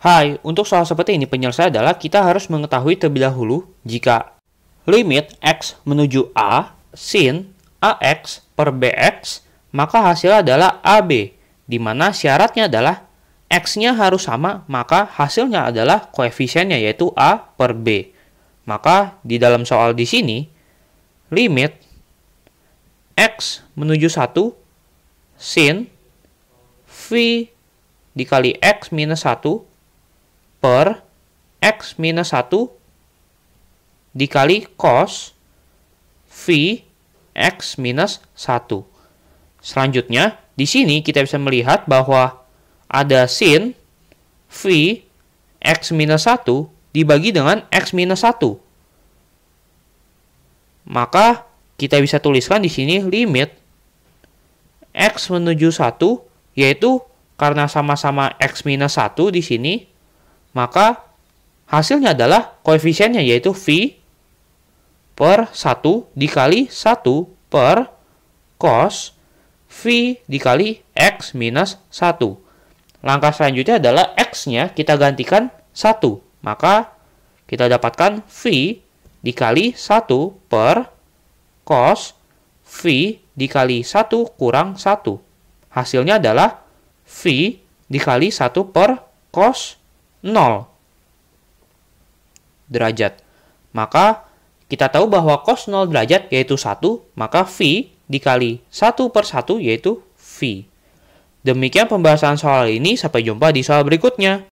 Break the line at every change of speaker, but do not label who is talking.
Hai, untuk soal seperti ini penyelesaian adalah kita harus mengetahui terlebih dahulu jika limit x menuju a sin ax per bx maka hasil adalah ab di mana syaratnya adalah x-nya harus sama maka hasilnya adalah koefisiennya yaitu a per b. Maka di dalam soal di sini limit x menuju 1 sin v dikali x minus 1 per x minus 1 dikali cos v x minus 1. Selanjutnya, di sini kita bisa melihat bahwa ada sin v x minus 1 dibagi dengan x minus 1. Maka kita bisa tuliskan di sini limit x menuju 1 yaitu karena sama-sama x minus 1 di sini maka hasilnya adalah koefisiennya yaitu V per 1 dikali 1 per cos V dikali X minus 1. Langkah selanjutnya adalah X-nya kita gantikan 1. Maka kita dapatkan V dikali 1 per cos V dikali 1 kurang 1. Hasilnya adalah V dikali 1 per cos 0 derajat. Maka kita tahu bahwa cos 0 derajat yaitu 1, maka V dikali 1 per 1 yaitu V. Demikian pembahasan soal ini, sampai jumpa di soal berikutnya.